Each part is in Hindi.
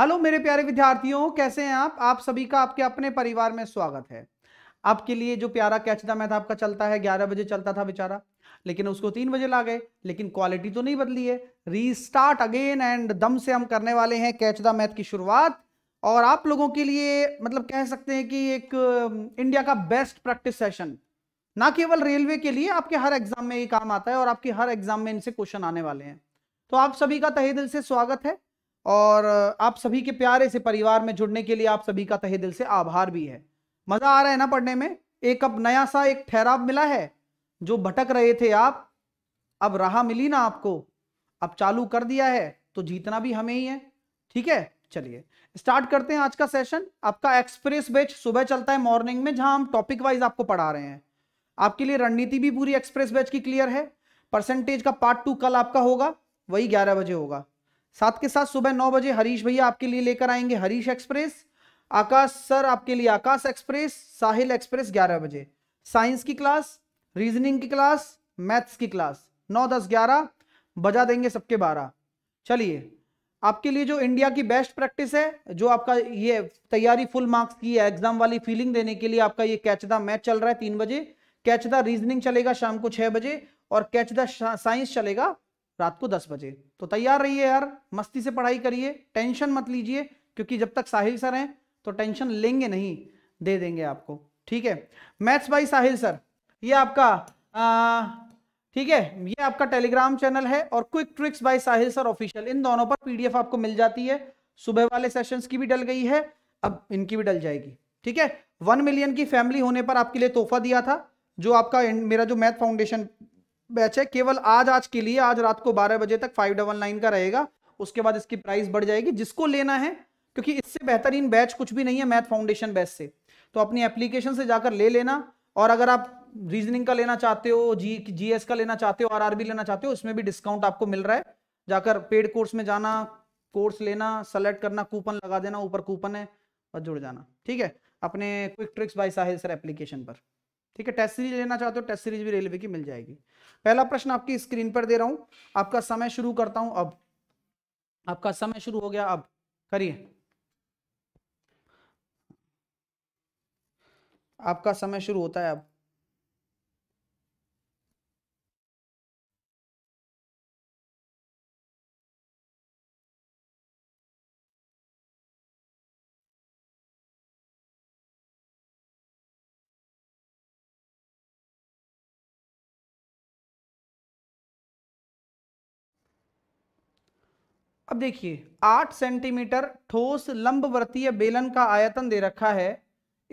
हेलो मेरे प्यारे विद्यार्थियों कैसे हैं आप आप सभी का आपके अपने परिवार में स्वागत है आपके लिए जो प्यारा कैच द मैथ आपका चलता है 11 बजे चलता था बेचारा लेकिन उसको तीन बजे ला गए लेकिन क्वालिटी तो नहीं बदली है रीस्टार्ट अगेन एंड दम से हम करने वाले हैं कैच द मैथ की शुरुआत और आप लोगों के लिए मतलब कह सकते हैं कि एक इंडिया का बेस्ट प्रैक्टिस सेशन ना केवल रेलवे के लिए आपके हर एग्जाम में ये काम आता है और आपके हर एग्जाम में इनसे क्वेश्चन आने वाले हैं तो आप सभी का तहे दिल से स्वागत है और आप सभी के प्यारे से परिवार में जुड़ने के लिए आप सभी का तहे दिल से आभार भी है मज़ा आ रहा है ना पढ़ने में एक अब नया सा एक ठहराव मिला है जो भटक रहे थे आप अब राह मिली ना आपको अब चालू कर दिया है तो जीतना भी हमें ही है ठीक है चलिए स्टार्ट करते हैं आज का सेशन आपका एक्सप्रेस बैच सुबह चलता है मॉर्निंग में जहां हम टॉपिक वाइज आपको पढ़ा रहे हैं आपके लिए रणनीति भी पूरी एक्सप्रेस बैच की क्लियर है परसेंटेज का पार्ट टू कल आपका होगा वही ग्यारह बजे होगा साथ के साथ सुबह नौ बजे हरीश भैया आपके लिए लेकर आएंगे हरीश एक्सप्रेस आकाश सर आपके लिए आकाश एक्सप्रेस साहिल एक्सप्रेस ग्यारह बजे साइंस की क्लास रीजनिंग की क्लास मैथ्स की क्लास नौ दस ग्यारह बजा देंगे सबके बारह चलिए आपके लिए जो इंडिया की बेस्ट प्रैक्टिस है जो आपका ये तैयारी फुल मार्क्स की है एग्जाम वाली फीलिंग देने के लिए आपका ये कैच द मैच चल रहा है तीन बजे कैच द रीजनिंग चलेगा शाम को छह बजे और कैच द साइंस चलेगा रात को दस बजे तो तैयार रहिए यार मस्ती से पढ़ाई करिए टेंशन मत लीजिए क्योंकि जब तक साहिल सर हैं तो टेंशन लेंगे नहीं दे देंगे आपको ठीक है मैथ्स बाई साहिल सर ये आपका ठीक है ये आपका टेलीग्राम चैनल है और quick tricks by Sahil sir official इन दोनों पर पीडीएफ आपको मिल जाती है सुबह वाले सेशंस की भी डल गई है अब इनकी भी डल जाएगी ठीक है वन मिलियन की फैमिली होने पर आपके लिए तोहफा दिया था जो आपका मेरा जो मैथ फाउंडेशन बैच है केवल आज आज के लिए आज रात को बारह बजे तक फाइव डबल नाइन का रहेगा उसके बाद इसकी प्राइस बढ़ जाएगी जिसको लेना है क्योंकि इससे बेहतरीन बैच कुछ भी नहीं है मैथ फाउंडेशन बैच से तो अपनी एप्लीकेशन से जाकर ले लेना और अगर आप रीजनिंग का लेना चाहते हो जी जीएस का लेना चाहते हो आरआरबी लेना चाहते हो उसमें भी डिस्काउंट आपको मिल रहा है जाकर पेड कोर्स में जाना कोर्स लेना सेलेक्ट करना कूपन लगा देना ऊपर कूपन है और जुड़ जाना ठीक है अपने quick tricks by Sahil sir application पर ठीक है टेस्ट सीरीज लेना चाहते हो टेस्ट सीरीज भी रेलवे की मिल जाएगी पहला प्रश्न आपकी स्क्रीन पर दे रहा हूं आपका समय शुरू करता हूं अब आपका समय शुरू हो गया अब करिए आपका समय शुरू होता है अब अब देखिए आठ सेंटीमीटर ठोस लंब वर्तीय बेलन का आयतन दे रखा है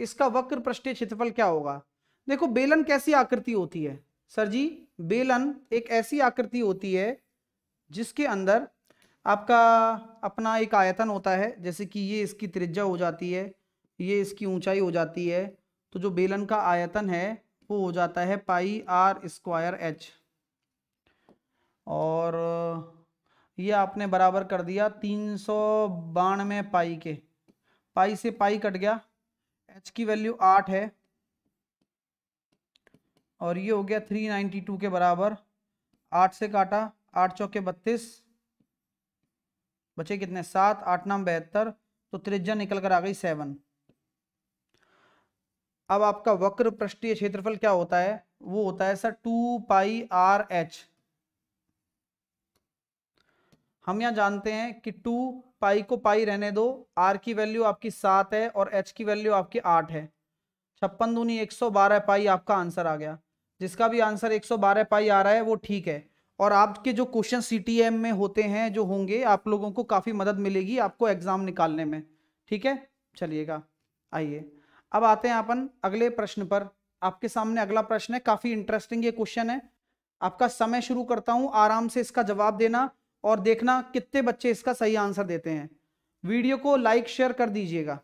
इसका वक्र पृष्ठीय क्षेत्रफल क्या होगा देखो बेलन कैसी आकृति होती है सर जी बेलन एक ऐसी आकृति होती है जिसके अंदर आपका अपना एक आयतन होता है जैसे कि ये इसकी त्रिज्या हो जाती है ये इसकी ऊंचाई हो जाती है तो जो बेलन का आयतन है वो हो जाता है पाई आर स्क्वायर एच और ये आपने बराबर कर दिया तीन सौ बानवे पाई के पाई से पाई कट गया एच की वैल्यू आठ है और ये हो गया थ्री नाइन्टी टू के बराबर आठ से काटा आठ चौके बत्तीस बचे कितने सात आठ नाम बहत्तर तो त्रिज्या निकल कर आ गई सेवन अब आपका वक्र पृष्ठीय क्षेत्रफल क्या होता है वो होता है sir two pi r h हम यहाँ जानते हैं कि टू पाई को पाई रहने दो आर की वैल्यू आपकी सात है और एच की वैल्यू आपकी आठ है छप्पन दूनी एक सौ बारह पाई आपका आंसर आ गया जिसका भी आंसर एक सौ बारह पाई आ रहा है वो ठीक है और आपके जो क्वेश्चन सी में होते हैं जो होंगे आप लोगों को काफ़ी मदद मिलेगी आपको एग्ज़ाम निकालने में ठीक है चलिएगा आइए अब आते हैं अपन अगले प्रश्न पर आपके सामने अगला प्रश्न है काफ़ी इंटरेस्टिंग ये क्वेश्चन है आपका समय शुरू करता हूँ आराम से इसका जवाब देना और देखना कितने बच्चे इसका सही आंसर देते हैं वीडियो को लाइक शेयर कर दीजिएगा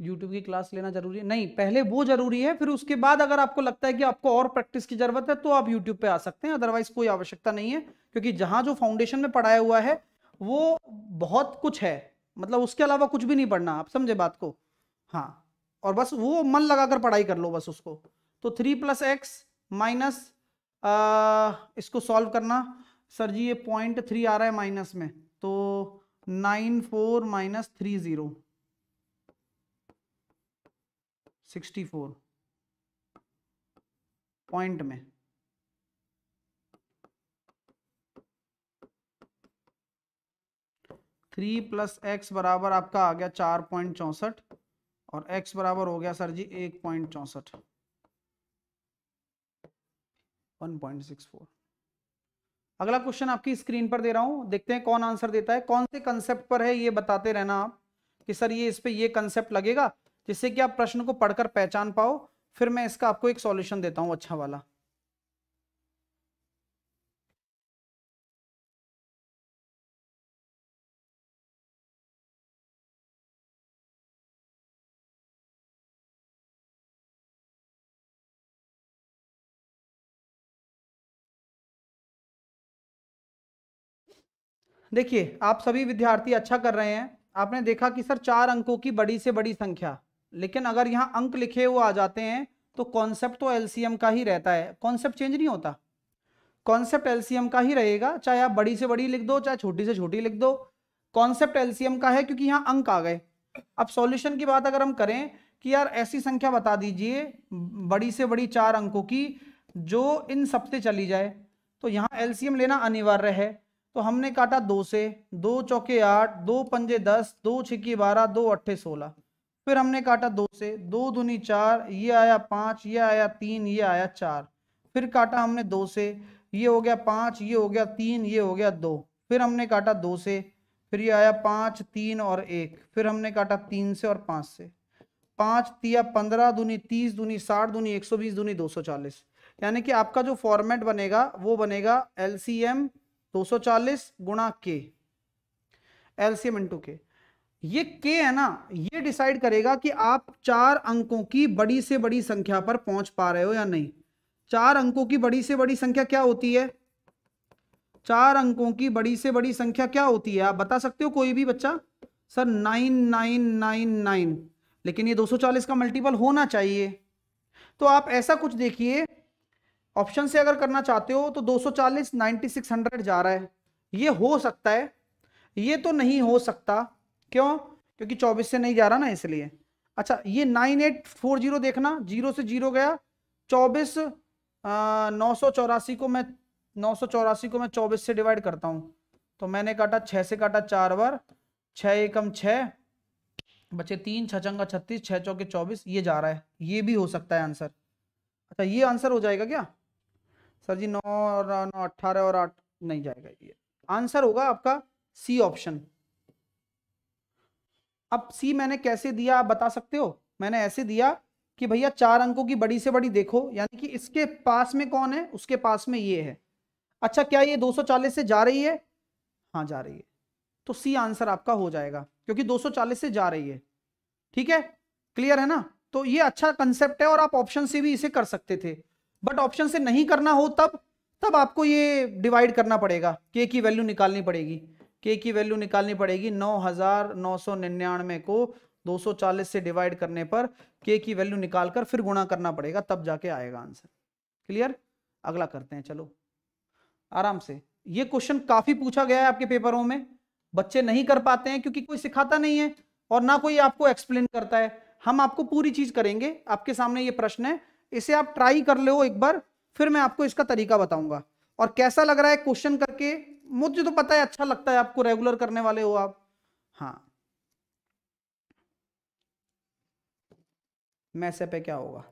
यूट्यूब की क्लास लेना जरूरी है नहीं पहले वो जरूरी है फिर उसके बाद अगर आपको लगता है कि आपको और प्रैक्टिस की जरूरत है तो आप यूट्यूब पे आ सकते हैं अदरवाइज कोई आवश्यकता नहीं है क्योंकि जहाँ जो फाउंडेशन में पढ़ाया हुआ है वो बहुत कुछ है मतलब उसके अलावा कुछ भी नहीं पढ़ना आप समझे बात को हाँ और बस वो मन लगाकर पढ़ाई कर लो बस उसको तो थ्री प्लस एक्स माइनस इसको सॉल्व करना सर जी ये पॉइंट थ्री आ रहा है माइनस में तो nine four minus three zero sixty four point में थ्री प्लस एक्स बराबर आपका आ गया चार पॉइंट चौसठ और एक्स बराबर हो गया सर जी एक पॉइंट चौसठ वन पॉइंट सिक्स फोर अगला क्वेश्चन आपकी स्क्रीन पर दे रहा हूं देखते हैं कौन आंसर देता है कौन से कंसेप्ट पर है ये बताते रहना आप कि सर ये इस पे ये कंसेप्ट लगेगा जिससे कि आप प्रश्न को पढ़कर पहचान पाओ फिर मैं इसका आपको एक सॉल्यूशन देता हूं अच्छा वाला देखिए आप सभी विद्यार्थी अच्छा कर रहे हैं आपने देखा कि सर चार अंकों की बड़ी से बड़ी संख्या लेकिन अगर यहाँ अंक लिखे हुए आ जाते हैं तो कॉन्सेप्ट तो एलसीएम का ही रहता है कॉन्सेप्ट चेंज नहीं होता कॉन्सेप्ट एलसीएम का ही रहेगा चाहे आप बड़ी से बड़ी लिख दो चाहे छोटी से छोटी लिख दो कॉन्सेप्ट एलसीएम का है क्योंकि यहाँ अंक आ गए अब सॉल्यूशन की बात अगर हम करें कि यार ऐसी संख्या बता दीजिए बड़ी से बड़ी चार अंकों की जो इन सबसे चली जाए तो यहाँ एलसीएम लेना अनिवार्य है तो हमने काटा दो से दो चौके आठ दो पंजे दस दो छिकी बारह दो अट्ठे सोलह फिर हमने काटा दो से दो दुनी चार ये आया पांच ये आया तीन ये आया चार फिर काटा हमने दो से ये हो गया पांच ये हो गया तीन ये हो गया दो फिर हमने काटा दो से फिर ये आया पांच तीन और एक फिर हमने काटा तीन से और पांच से पांच तिया पंद्रह दुनी तीस दुनी साठ दुनी एक सौ बीस दूनी दो सौ चालीस यानी कि आपका जो फॉर्मेट बनेगा वो बनेगा एल सी एम दो सौ चालीस गुणा के एल सी एम इंटू के ये के है ना ये डिसाइड करेगा कि आप चार अंकों की बड़ी से बड़ी संख्या पर पहुंच पा रहे हो या नहीं चार अंकों की बड़ी से बड़ी संख्या क्या होती है चार अंकों की बड़ी से बड़ी संख्या क्या होती है आप बता सकते हो कोई भी बच्चा sir nine nine nine nine लेकिन ये 240 का मल्टीपल होना चाहिए तो आप ऐसा कुछ देखिए ऑप्शन से अगर करना चाहते हो तो 240 9600 जा रहा है ये हो सकता है ये तो नहीं हो सकता क्यों क्योंकि चौबीस से नहीं जा रहा ना इसलिए अच्छा ये नाइन एट फोर जीरो देखना जीरो से जीरो गया चौबीस नौ सौ चौरासी को मैं नौ सौ चौरासी को मैं चौबीस से डिवाइड करता हूँ तो मैंने काटा छः से काटा चार बार छः एकम छः बचे तीन छचंगा छत्तीस छः चौके चौबीस ये जा रहा है ये भी हो सकता है आंसर अच्छा ये आंसर हो जाएगा क्या सर जी नौ और नौ अट्ठारह और आठ नहीं जाएगा ये आंसर होगा आपका सी ऑप्शन अब सी मैंने कैसे दिया आप बता सकते हो मैंने ऐसे दिया कि भैया चार अंकों की बड़ी से बड़ी देखो यानी कि इसके पास में कौन है उसके पास में ये है अच्छा क्या ये 240 से जा रही है हाँ जा रही है तो सी आंसर आपका हो जाएगा क्योंकि 240 से जा रही है ठीक है क्लियर है ना तो ये अच्छा कंसेप्ट है और आप ऑप्शन से भी इसे कर सकते थे बट ऑप्शन से नहीं करना हो तब तब आपको ये डिवाइड करना पड़ेगा के की वैल्यू निकालनी पड़ेगी के की वैल्यू निकालनी पड़ेगी नौ हजार नौ सौ निन्यानवे को 240 से डिवाइड करने पर के की वैल्यू निकाल कर फिर गुणा करना पड़ेगा तब जाके आएगा आंसर क्लियर अगला करते हैं चलो आराम से ये क्वेश्चन काफी पूछा गया है आपके पेपरों में बच्चे नहीं कर पाते हैं क्योंकि कोई सिखाता नहीं है और ना कोई आपको एक्सप्लेन करता है हम आपको पूरी चीज करेंगे आपके सामने ये प्रश्न है इसे आप ट्राई कर लो एक बार फिर मैं आपको इसका तरीका बताऊंगा और कैसा लग रहा है क्वेश्चन करके मुझे तो पता है अच्छा लगता है आपको रेगुलर करने वाले हो आप हाँ मैसे पे क्या होगा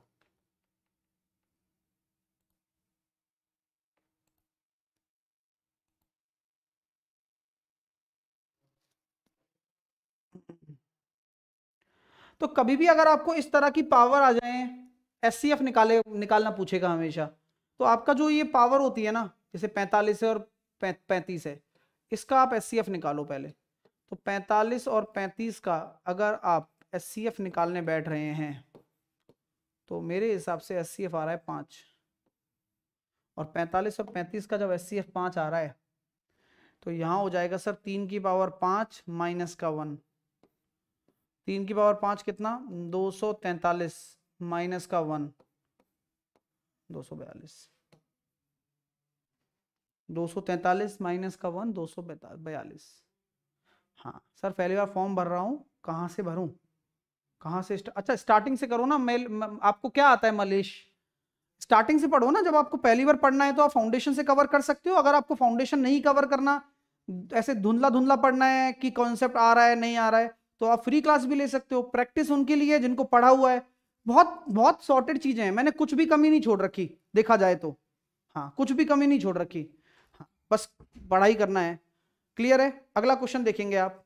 तो कभी भी अगर आपको इस तरह की पावर आ जाए एस निकाले निकालना पूछेगा हमेशा तो आपका जो ये पावर होती है ना जैसे पैंतालीस और पैंतीस है इसका आप एस निकालो पहले तो पैंतालीस और पैंतीस का अगर आप एस निकालने बैठ रहे हैं तो मेरे हिसाब से एस आ रहा है पाँच और पैंतालीस और पैंतीस का जब एस सी आ रहा है तो यहाँ हो जाएगा सर तीन की पावर पाँच माइनस का वन तीन की पावर पाँच कितना दो सौ तैंतालीस माइनस का वन दो सौ बयालीस दो सौ तैतालीस माइनस का वन दो सौ बयालीस हाँ सर पहली बार फॉर्म भर रहा हूँ कहाँ से भरूँ कहाँ से स्टा... अच्छा स्टार्टिंग से करो ना मेल आपको क्या आता है मलेश स्टार्टिंग से पढ़ो ना जब आपको पहली बार पढ़ना है तो आप फाउंडेशन से कवर कर सकते हो अगर आपको फाउंडेशन नहीं कवर करना ऐसे धुंधला धुंधला पढ़ना है कि कॉन्सेप्ट आ रहा है नहीं आ रहा है तो आप फ्री क्लास भी ले सकते हो प्रैक्टिस उनके लिए जिनको पढ़ा हुआ है बहुत बहुत सॉर्टेड चीजें हैं मैंने कुछ भी कमी नहीं छोड़ रखी देखा जाए तो हाँ कुछ भी कमी नहीं छोड़ रखी बस पढ़ाई करना है क्लियर है अगला क्वेश्चन देखेंगे आप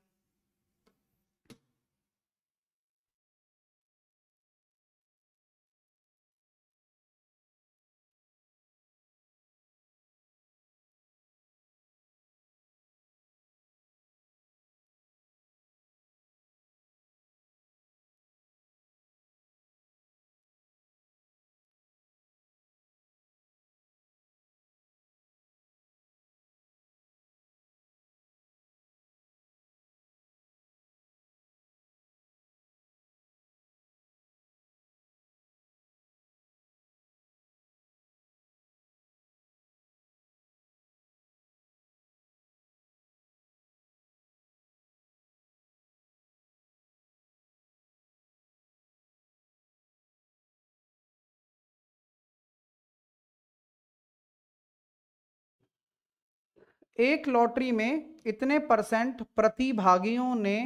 एक लॉटरी में इतने परसेंट प्रतिभागियों ने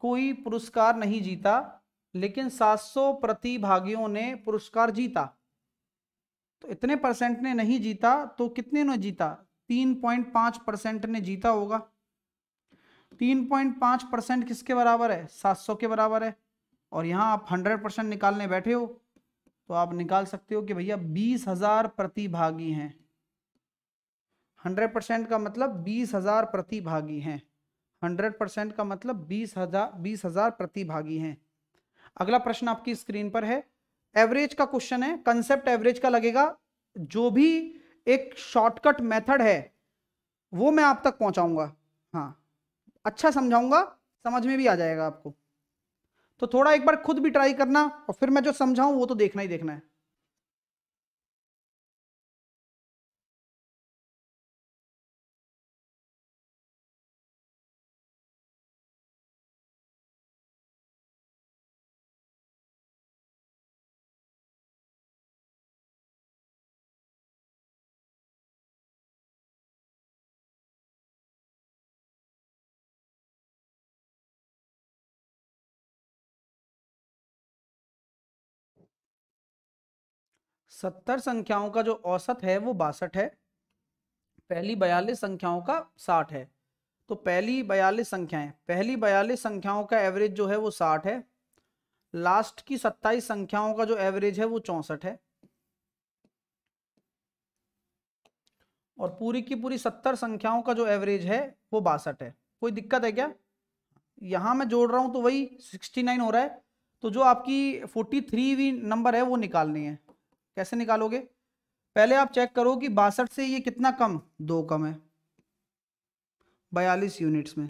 कोई पुरस्कार नहीं जीता लेकिन 700 प्रतिभागियों ने पुरस्कार जीता तो इतने परसेंट ने नहीं जीता तो कितने ने जीता 3.5 परसेंट ने जीता होगा 3.5 परसेंट किसके बराबर है 700 के बराबर है और यहां आप 100 परसेंट निकालने बैठे हो तो आप निकाल सकते हो कि भैया बीस हजार प्रतिभागी हैं हंड्रेड परसेंट का मतलब बीस हज़ार प्रतिभागी हैं हंड्रेड परसेंट का मतलब बीस हज़ार बीस हज़ार प्रतिभागी हैं अगला प्रश्न आपकी स्क्रीन पर है एवरेज का क्वेश्चन है कंसेप्ट एवरेज का लगेगा जो भी एक शॉर्टकट मेथड है वो मैं आप तक पहुंचाऊंगा हाँ अच्छा समझाऊंगा समझ में भी आ जाएगा आपको तो थोड़ा एक बार खुद भी ट्राई करना और फिर मैं जो समझाऊं वो तो देखना ही देखना है सत्तर संख्याओं का जो औसत है वो बासठ है पहली बयालीस संख्याओं का साठ है तो पहली बयालीस संख्याएं पहली बयालीस संख्याओं का एवरेज जो है वो साठ है लास्ट की सत्ताईस संख्याओं का जो एवरेज है वो चौसठ है और पूरी की पूरी सत्तर संख्याओं का जो एवरेज है वो बासठ है कोई दिक्कत है क्या यहां मैं जोड़ रहा हूं तो वही सिक्सटी नाइन हो रहा है तो जो आपकी फोर्टी थ्री नंबर है वो निकालनी है कैसे निकालोगे पहले आप चेक करो कि बासठ से ये कितना कम दो कम है बयालीस यूनिट्स में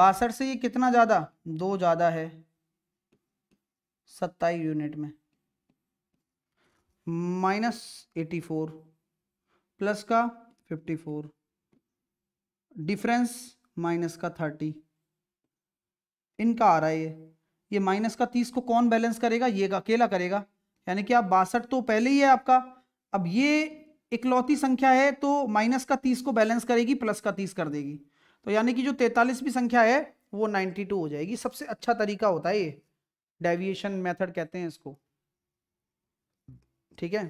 बासठ से ये कितना ज़्यादा दो ज़्यादा है सत्ताईस यूनिट में माइनस एटी फोर प्लस का फिफ्टी फोर डिफरेंस माइनस का थर्टी इनका आ रहा है ये माइनस का तीस को कौन बैलेंस करेगा ये अकेला करेगा यानी कि आप बासठ तो पहले ही है आपका अब ये इकलौती संख्या है तो माइनस का तीस को बैलेंस करेगी प्लस का तीस कर देगी तो यानी कि जो तैतालीसवीं संख्या है वो नाइन्टी टू हो जाएगी सबसे अच्छा तरीका होता है ये डेविएशन मेथड कहते हैं इसको ठीक है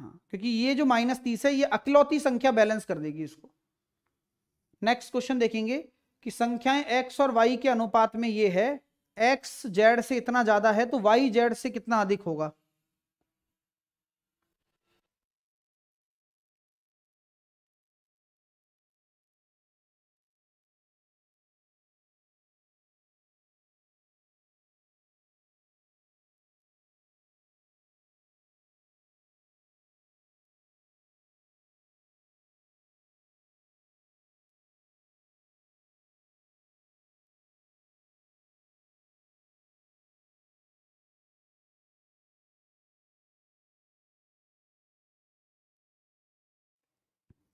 हाँ क्योंकि ये जो माइनस तीस है ये अकलौती संख्या बैलेंस कर देगी इसको नेक्स्ट क्वेश्चन देखेंगे कि संख्याएं एक्स और वाई के अनुपात में ये है एक्स जेड से इतना ज्यादा है तो वाई जेड से कितना अधिक होगा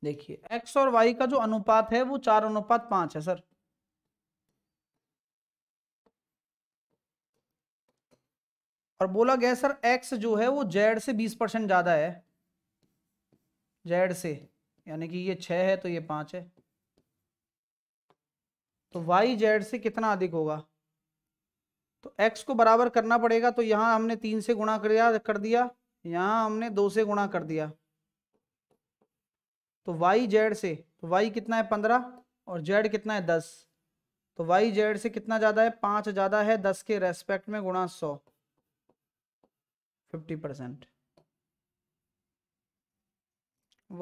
देखिए एक्स और वाई का जो अनुपात है वो चार अनुपात पांच है सर और बोला गया सर एक्स जो है वो जेड से बीस परसेंट ज्यादा है जेड से यानी कि ये छह है तो ये पांच है तो वाई जेड से कितना अधिक होगा तो एक्स को बराबर करना पड़ेगा तो यहां हमने तीन से गुणा कर दिया यहां हमने दो से गुणा कर दिया तो वाई जेड से तो वाई कितना है पंद्रह और जेड कितना है दस तो वाई जेड से कितना ज़्यादा है पांच ज़्यादा है दस के रेस्पेक्ट में गुणा सौ फिफ्टी परसेंट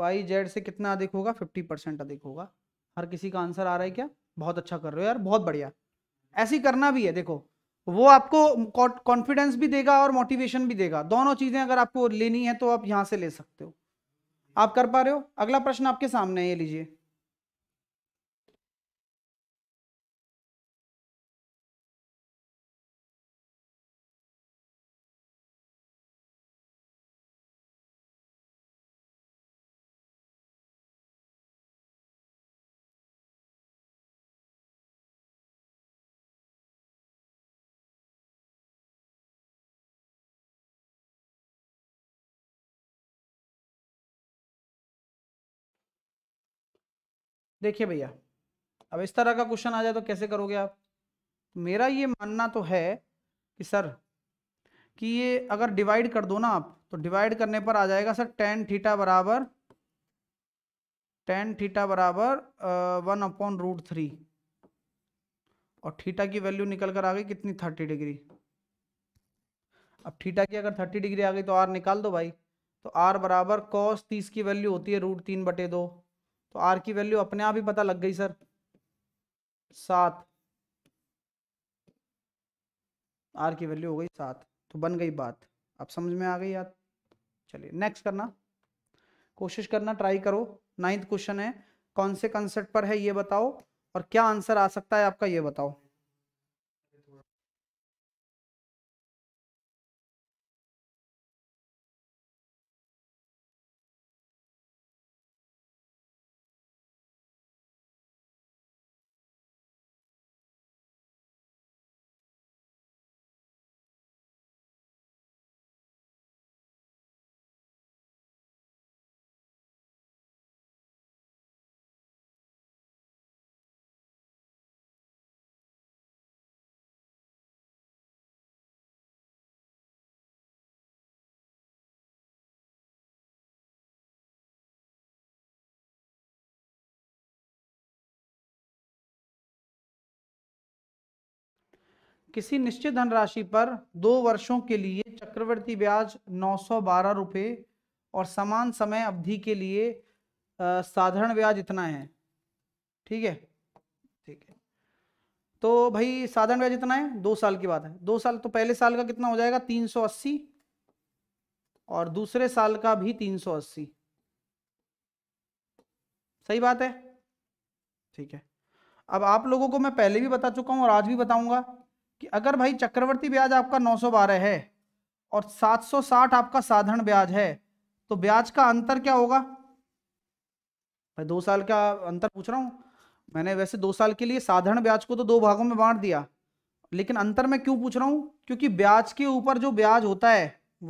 वाई जेड से कितना अधिक होगा फिफ्टी परसेंट अधिक होगा हर किसी का आंसर आ रहा है क्या बहुत अच्छा कर रहे हो यार बहुत बढ़िया ऐसी करना भी है देखो वो आपको कॉन्फिडेंस भी देगा और मोटिवेशन भी देगा दोनों चीज़ें अगर आपको लेनी है तो आप यहां से ले सकते हो आप कर पा रहे हो अगला प्रश्न आपके सामने है ये लीजिए देखिए भैया अब इस तरह का क्वेश्चन आ जाए तो कैसे करोगे आप मेरा ये मानना तो है कि सर कि ये अगर डिवाइड कर दो ना आप तो डिवाइड करने पर आ जाएगा सर टेन थीटा बराबर टेन थीटा बराबर वन अपॉन रूट थ्री और थीटा की वैल्यू निकल कर आ गई कितनी थर्टी डिग्री अब थीटा की अगर थर्टी डिग्री आ गई तो आर निकाल दो भाई तो आर बराबर कॉस तीस की वैल्यू होती है रूट तीन बटे दो तो आर की वैल्यू अपने आप ही पता लग गई सर सात आर की वैल्यू हो गई सात तो बन गई बात अब समझ में आ गई यार चलिए नेक्स्ट करना कोशिश करना ट्राई करो नाइन्थ क्वेश्चन है कौन से कंसेप्ट पर है ये बताओ और क्या आंसर आ सकता है आपका ये बताओ किसी निश्चित धनराशि पर दो वर्षों के लिए चक्रवृद्धि ब्याज नौ सौ बारह रुपये और समान समय अवधि के लिए साधारण ब्याज इतना है ठीक है ठीक है तो भाई साधारण ब्याज इतना है दो साल की बात है दो साल तो पहले साल का कितना हो जाएगा तीन सौ अस्सी और दूसरे साल का भी तीन सौ अस्सी सही बात है ठीक है अब आप लोगों को मैं पहले भी बता चुका हूं और आज भी बताऊंगा कि अगर भाई चक्रवर्ती ब्याज आपका नौ है और 760 आपका साधारण ब्याज है तो ब्याज का अंतर क्या होगा मैं दो साल का अंतर पूछ रहा हूँ मैंने वैसे दो साल के लिए साधारण ब्याज को तो दो भागों में बांट दिया लेकिन अंतर मैं क्यों पूछ रहा हूँ क्योंकि ब्याज के ऊपर जो ब्याज होता है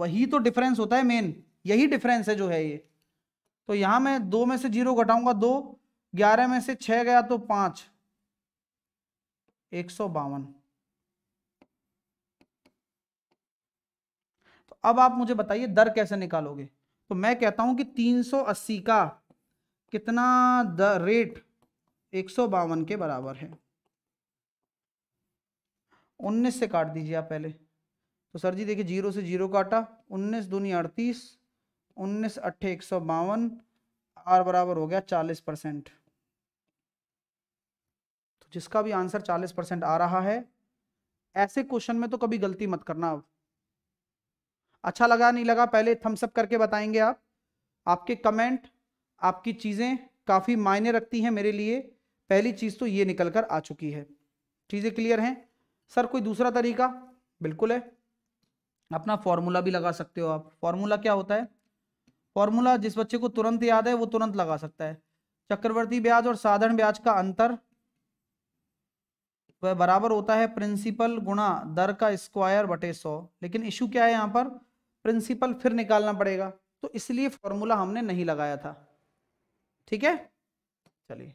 वही तो डिफरेंस होता है मेन यही डिफरेंस है जो है ये तो यहां मैं दो में से जीरो घटाऊंगा दो ग्यारह में से छह गया तो पांच एक सौ बावन अब आप मुझे बताइए दर कैसे निकालोगे तो मैं कहता हूं कि 380 का कितना द रेट एक के बराबर है 19 से काट दीजिए आप पहले तो सर जी देखिए जीरो से जीरो काटा 19 दूनी अड़तीस उन्नीस अट्ठे एक सौ बावन आर बराबर हो गया 40 परसेंट तो जिसका भी आंसर 40 परसेंट आ रहा है ऐसे क्वेश्चन में तो कभी गलती मत करना आप अच्छा लगा नहीं लगा पहले थम्सअप करके बताएंगे आप आपके कमेंट आपकी चीज़ें काफ़ी मायने रखती हैं मेरे लिए पहली चीज़ तो ये निकल कर आ चुकी है चीज़ें क्लियर हैं सर कोई दूसरा तरीका बिल्कुल है अपना फॉर्मूला भी लगा सकते हो आप फॉर्मूला क्या होता है फॉर्मूला जिस बच्चे को तुरंत याद है वो तुरंत लगा सकता है चक्रवर्ती ब्याज और साधारण ब्याज का अंतर वह बराबर होता है प्रिंसिपल गुणा दर का स्क्वायर बटे सौ लेकिन इशू क्या है यहाँ पर प्रिंसिपल फिर निकालना पड़ेगा तो इसलिए फॉर्मूला हमने नहीं लगाया था ठीक है चलिए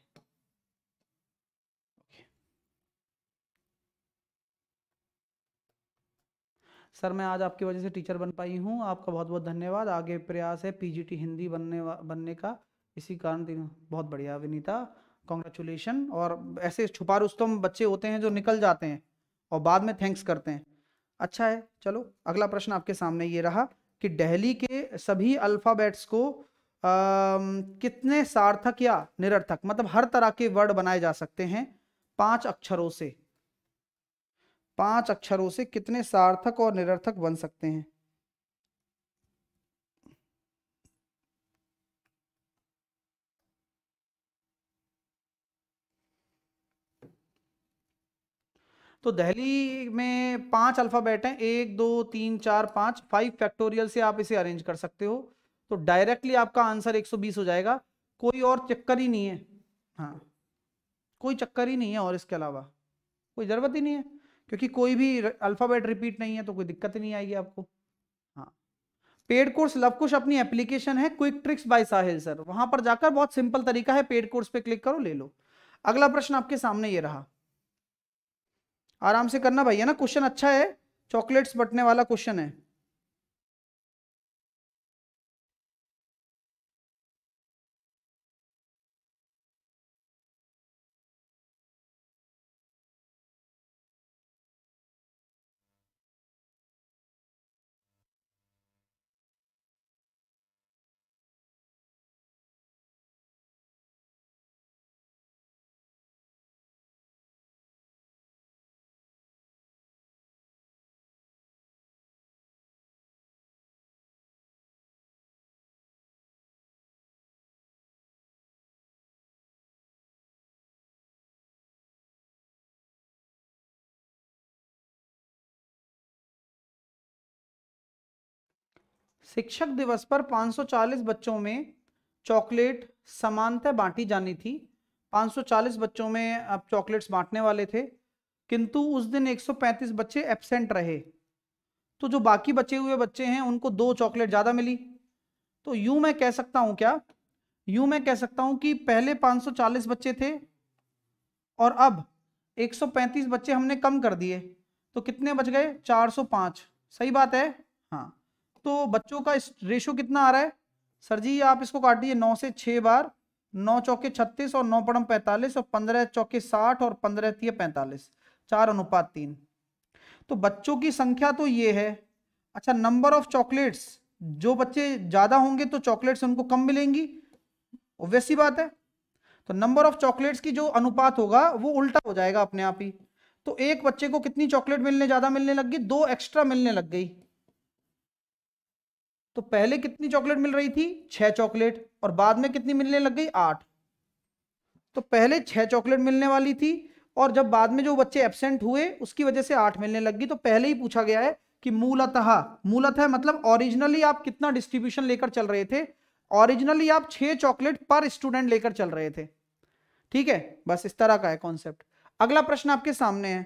सर मैं आज आपकी वजह से टीचर बन पाई हूँ आपका बहुत बहुत धन्यवाद आगे प्रयास है पीजीटी हिंदी बनने बनने का इसी कारण बहुत बढ़िया विनीता कॉन्ग्रेचुलेशन और ऐसे छुपा रुस्तम बच्चे होते हैं जो निकल जाते हैं और बाद में थैंक्स करते हैं अच्छा है चलो अगला प्रश्न आपके सामने ये रहा कि डेहली के सभी अल्फ़ाबेट्स को आ, कितने सार्थक या निरर्थक मतलब हर तरह के वर्ड बनाए जा सकते हैं पांच अक्षरों से पांच अक्षरों से कितने सार्थक और निरर्थक बन सकते हैं तो दहली में पांच अल्फ़ाबेट हैं एक दो तीन चार पाँच फाइव फैक्टोरियल से आप इसे अरेंज कर सकते हो तो डायरेक्टली आपका आंसर 120 हो जाएगा कोई और चक्कर ही नहीं है हाँ कोई चक्कर ही नहीं है और इसके अलावा कोई ज़रूरत ही नहीं है क्योंकि कोई भी अल्फ़ाबेट रिपीट नहीं है तो कोई दिक्कत ही नहीं आएगी आपको हाँ पेड कोर्स लव कुश अपनी एप्लीकेशन है quick tricks by Sahil sir वहाँ पर जाकर बहुत सिंपल तरीका है पेड कोर्स पे क्लिक करो ले लो अगला प्रश्न आपके सामने ये रहा आराम से करना भैया ना क्वेश्चन अच्छा है चॉकलेट्स बटने वाला क्वेश्चन है शिक्षक दिवस पर 540 बच्चों में चॉकलेट समानतः बांटी जानी थी 540 बच्चों में अब चॉकलेट्स बांटने वाले थे किंतु उस दिन 135 बच्चे एबसेंट रहे तो जो बाकी बचे हुए बच्चे हैं उनको दो चॉकलेट ज़्यादा मिली तो यूं मैं कह सकता हूं क्या यूं मैं कह सकता हूं कि पहले 540 बच्चे थे और अब 135 बच्चे हमने कम कर दिए तो कितने बच गए 405 सही बात है हाँ तो बच्चों का रेशो कितना आ रहा है सर जी आप इसको काट दिए नौ से छः बार नौ चौके छत्तीस और नौ पड़म पैंतालीस और पंद्रह चौके साठ और पंद्रह तीय पैंतालीस चार अनुपात तीन तो बच्चों की संख्या तो ये है अच्छा नंबर ऑफ चॉकलेट्स जो बच्चे ज़्यादा होंगे तो चॉकलेट्स उनको कम मिलेंगी ऑब्वियस बात है तो नंबर ऑफ चॉकलेट्स की जो अनुपात होगा वो उल्टा हो जाएगा अपने आप ही तो एक बच्चे को कितनी चॉकलेट मिलने ज़्यादा मिलने लग गई दो एक्स्ट्रा मिलने लग गई तो पहले कितनी चॉकलेट मिल रही थी छह चॉकलेट और बाद में कितनी मिलने लग गई आठ तो पहले छह चॉकलेट मिलने वाली थी और जब बाद में जो बच्चे एबसेंट हुए उसकी वजह से आठ मिलने लग गई तो पहले ही पूछा गया है कि मूलतः मूलतः मतलब ओरिजिनली आप कितना डिस्ट्रीब्यूशन लेकर चल रहे थे ओरिजिनली आप छह चॉकलेट पर स्टूडेंट लेकर चल रहे थे ठीक है बस इस तरह का है कॉन्सेप्ट अगला प्रश्न आपके सामने है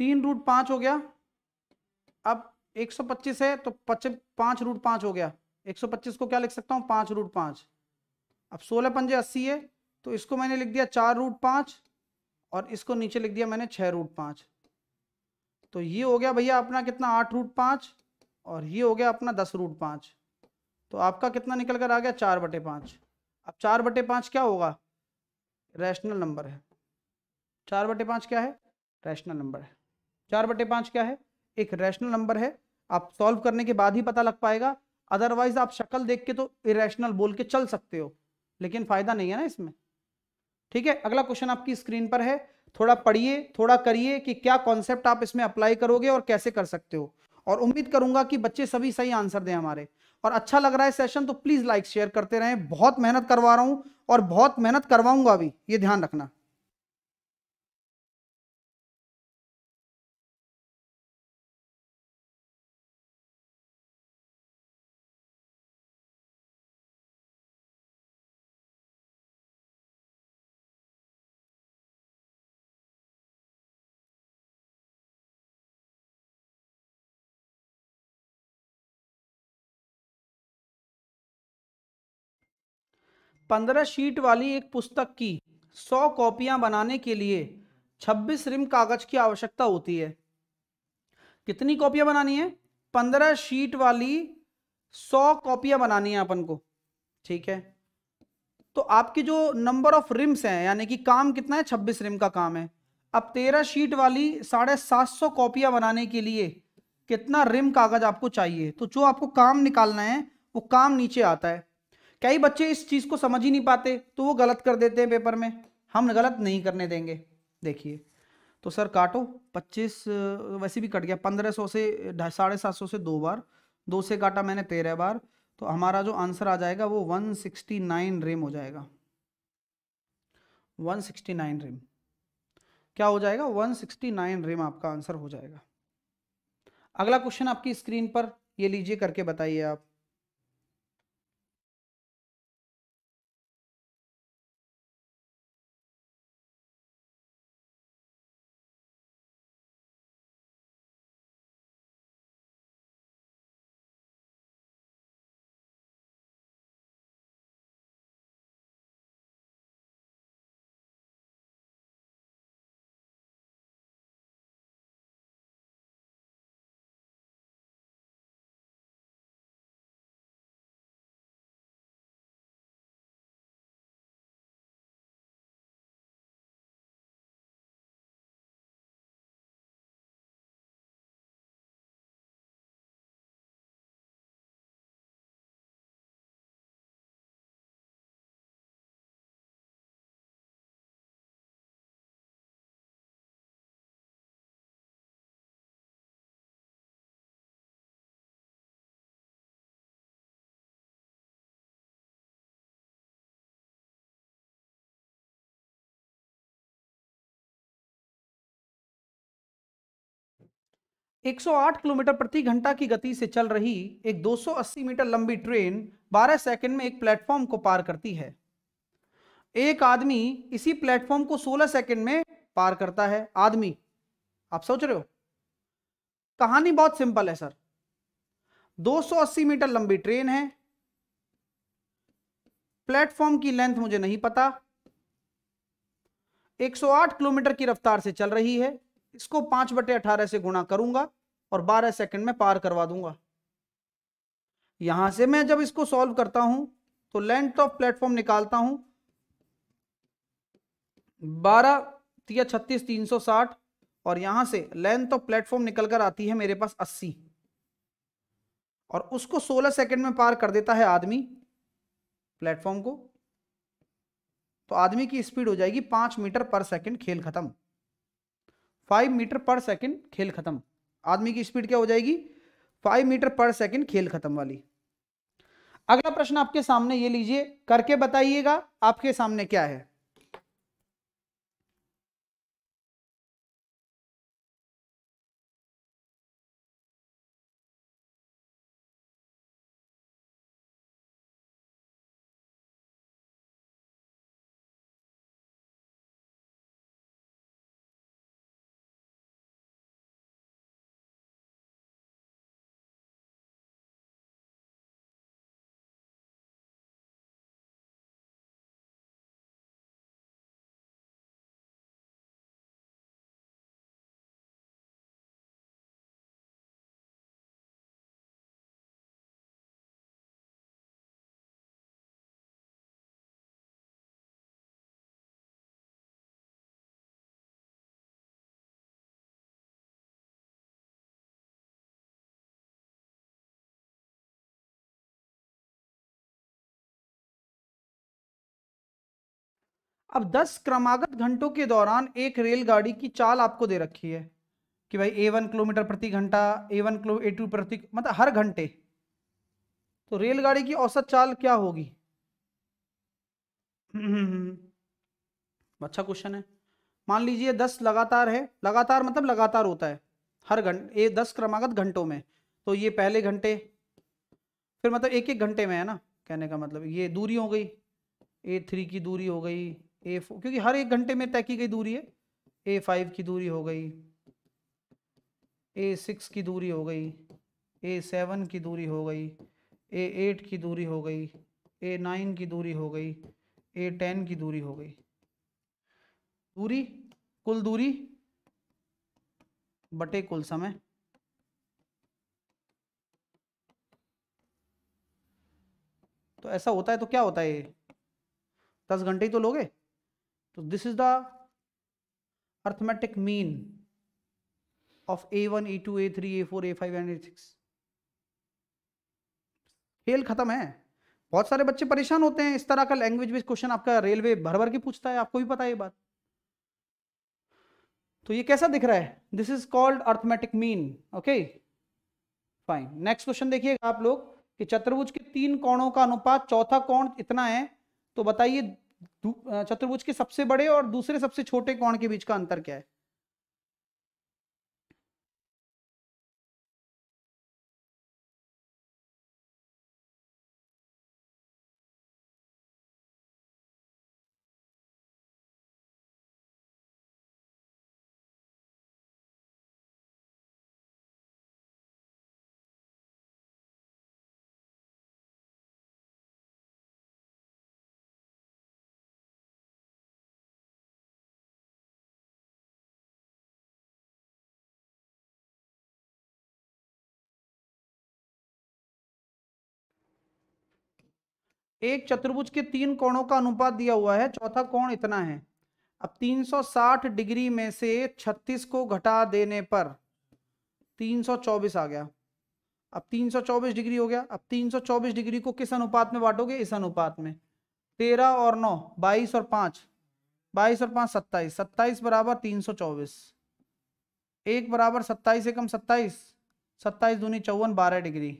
तीन रूट पाँच हो गया अब 125 है तो पाँच रूट पाँच हो गया 125 को क्या लिख सकता हूँ पांच रूट पाँच अब सोलह पंजे अस्सी है तो इसको मैंने लिख दिया चार रूट पाँच और इसको नीचे लिख दिया मैंने छः रूट पाँच तो ये हो गया भैया अपना कितना आठ रूट पाँच और ये हो गया अपना दस रूट पाँच तो आपका कितना निकल कर आ गया चार बटे पाँच अब चार बटे पाँच क्या होगा रैशनल नंबर है चार बटे पाँच क्या है रैशनल नंबर है चार बटे पांच क्या है एक रैशनल नंबर है आप सॉल्व करने के बाद ही पता लग पाएगा अदरवाइज आप शक्ल देख के तो इरेशनल बोल के चल सकते हो लेकिन फायदा नहीं है ना इसमें ठीक है अगला क्वेश्चन आपकी स्क्रीन पर है थोड़ा पढ़िए थोड़ा करिए कि क्या कॉन्सेप्ट आप इसमें अप्लाई करोगे और कैसे कर सकते हो और उम्मीद करूंगा कि बच्चे सभी सही आंसर दें हमारे और अच्छा लग रहा है सेशन तो प्लीज लाइक शेयर करते रहें बहुत मेहनत करवा रहा हूं और बहुत मेहनत करवाऊंगा भी ये ध्यान रखना पंद्रह शीट वाली एक पुस्तक की सौ कॉपियां बनाने के लिए छब्बीस रिम कागज की आवश्यकता होती है कितनी कॉपियां बनानी है पंद्रह शीट वाली सौ कॉपियां बनानी है अपन को ठीक है तो आपकी जो नंबर ऑफ रिम्स हैं यानी कि काम कितना है छब्बीस रिम का काम है अब तेरह शीट वाली साढ़े सात सौ कॉपियां बनाने के लिए कितना रिम कागज आपको चाहिए तो जो आपको काम निकालना है वो काम नीचे आता है कई बच्चे इस चीज़ को समझ ही नहीं पाते तो वो गलत कर देते हैं पेपर में हम गलत नहीं करने देंगे देखिए तो सर काटो पच्चीस वैसे भी कट गया पंद्रह सौ से साढ़े सात सौ से दो बार दो से काटा मैंने तेरह बार तो हमारा जो आंसर आ जाएगा वो वन सिक्सटी नाइन रेम हो जाएगा वन सिक्सटी नाइन रेम क्या हो जाएगा वन सिक्सटी नाइन रेम आपका आंसर हो जाएगा अगला क्वेश्चन आपकी स्क्रीन पर ये लीजिए करके बताइए आप 108 किलोमीटर प्रति घंटा की गति से चल रही एक 280 मीटर लंबी ट्रेन 12 सेकंड में एक प्लेटफॉर्म को पार करती है एक आदमी इसी प्लेटफॉर्म को 16 सेकंड में पार करता है आदमी आप सोच रहे हो कहानी बहुत सिंपल है सर 280 मीटर लंबी ट्रेन है प्लेटफॉर्म की लेंथ मुझे नहीं पता 108 किलोमीटर की रफ्तार से चल रही है इसको पांच बटे अठारह से गुणा करूंगा और बारह सेकंड में पार करवा दूंगा यहां से मैं जब इसको सॉल्व करता हूं तो लेंथ ऑफ प्लेटफॉर्म निकालता हूं बारह या छत्तीस तीन सौ साठ और यहां से लेंथ ऑफ प्लेटफॉर्म निकलकर आती है मेरे पास अस्सी और उसको सोलह सेकंड में पार कर देता है आदमी प्लेटफॉर्म को तो आदमी की स्पीड हो जाएगी पांच मीटर पर सेकंड खेल खत्म फाइव मीटर पर सेकेंड खेल खत्म आदमी की स्पीड क्या हो जाएगी फाइव मीटर पर सेकेंड खेल खत्म वाली अगला प्रश्न आपके सामने ये लीजिए करके बताइएगा आपके सामने क्या है अब 10 क्रमागत घंटों के दौरान एक रेलगाड़ी की चाल आपको दे रखी है कि भाई ए वन किलोमीटर प्रति घंटा a one kilo a two प्रति मतलब हर घंटे तो रेलगाड़ी की औसत चाल क्या होगी हम्म, हम्म, हम्म, अच्छा क्वेश्चन है मान लीजिए दस लगातार है लगातार मतलब लगातार होता है हर घंटे ये दस क्रमागत घंटों में तो ये पहले घंटे फिर मतलब एक एक घंटे में है ना कहने का मतलब ये दूरी हो गई ए थ्री की दूरी हो गई ए फोर क्योंकि हर एक घंटे में तय की गई दूरी है ए फाइव की दूरी हो गई ए सिक्स की दूरी हो गई ए सेवन की दूरी हो गई ए एट की दूरी हो गई ए नाइन की दूरी हो गई ए टेन की दूरी हो गई दूरी कुल दूरी बटे कुल समय तो ऐसा होता है तो क्या होता है ये दस घंटे ही तो लोगे तो this is the arithmetic mean of a one a two a three a four a five and a six खेल खत्म है बहुत सारे बच्चे परेशान होते हैं इस तरह का लैंग्वेज बेस्ड क्वेश्चन आपका रेलवे भर भर के पूछता है आपको भी पता है ये बात तो ये कैसा दिख रहा है this is called arithmetic mean okay fine next question देखिए आप लोग कि चतुर्भुज के तीन कोणों का अनुपात चौथा कोण इतना है तो बताइए चतुर्भुज के सबसे बड़े और दूसरे सबसे छोटे कोण के बीच का अंतर क्या है एक चतुर्भुज के तीन कोणों का अनुपात दिया हुआ है चौथा कोण इतना है अब 360 डिग्री में से 36 को घटा देने पर 324 आ गया अब 324 डिग्री हो गया अब 324 डिग्री को किस अनुपात में बांटोगे इस अनुपात में 13 और 9 22 और 5 22 और 5 27 27 बराबर 324 एक बराबर 27 एकम 27 27 दूनी चौवन बारह डिग्री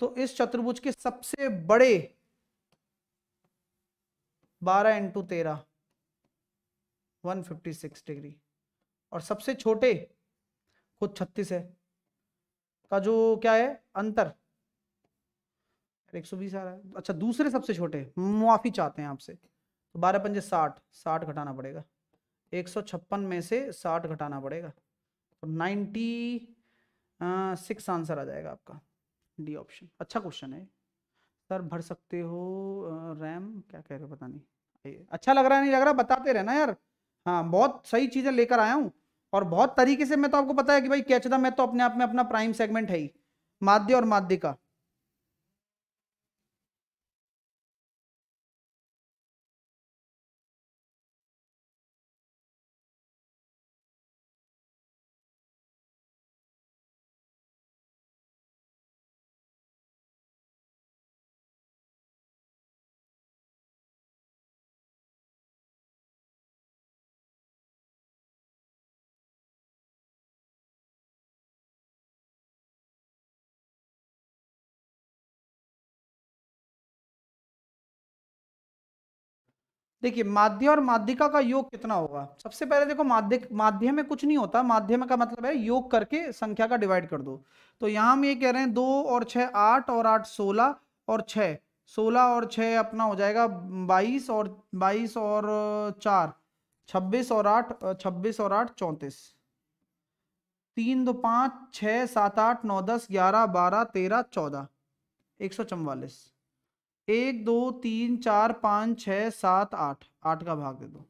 तो इस चतुर्भुज के सबसे बड़े बारह इंटू तेरह वन फिफ्टी सिक्स डिग्री और सबसे छोटे खुद छत्तीस है का जो क्या है अंतर एक सौ बीस आ रहा है अच्छा दूसरे सबसे छोटे मुआफ़ी चाहते हैं आपसे तो बारह पंजे साठ साठ घटाना पड़ेगा एक सौ छप्पन में से साठ घटाना पड़ेगा तो नाइन्टी सिक्स आंसर आ जाएगा आपका डी ऑप्शन अच्छा क्वेश्चन है सर भर सकते हो रैम क्या कह रहे हो पता नहीं अच्छा लग रहा है नहीं लग रहा बताते रहना यार हाँ बहुत सही चीज़ें लेकर आया हूँ और बहुत तरीके से मैं तो आपको पता है कि भाई कैचदा मैं तो अपने आप में अपना प्राइम सेगमेंट है ही माध्य और माध्य का देखिए माध्य और माध्यिका का योग कितना होगा सबसे पहले देखो माध्य माध्य में कुछ नहीं होता माध्यम का मतलब है योग करके संख्या का डिवाइड कर दो तो यहाँ हम ये कह रहे हैं दो और छः आठ और आठ सोलह और छः सोलह और छः अपना हो जाएगा बाईस और बाईस और चार छब्बीस और आठ छब्बीस और आठ चौंतीस तीन दो पाँच छः सात आठ नौ दस ग्यारह बारह तेरह चौदह एक सौ चवालीस एक दो तीन चार पाँच छ सात आठ आठ का भाग दे दो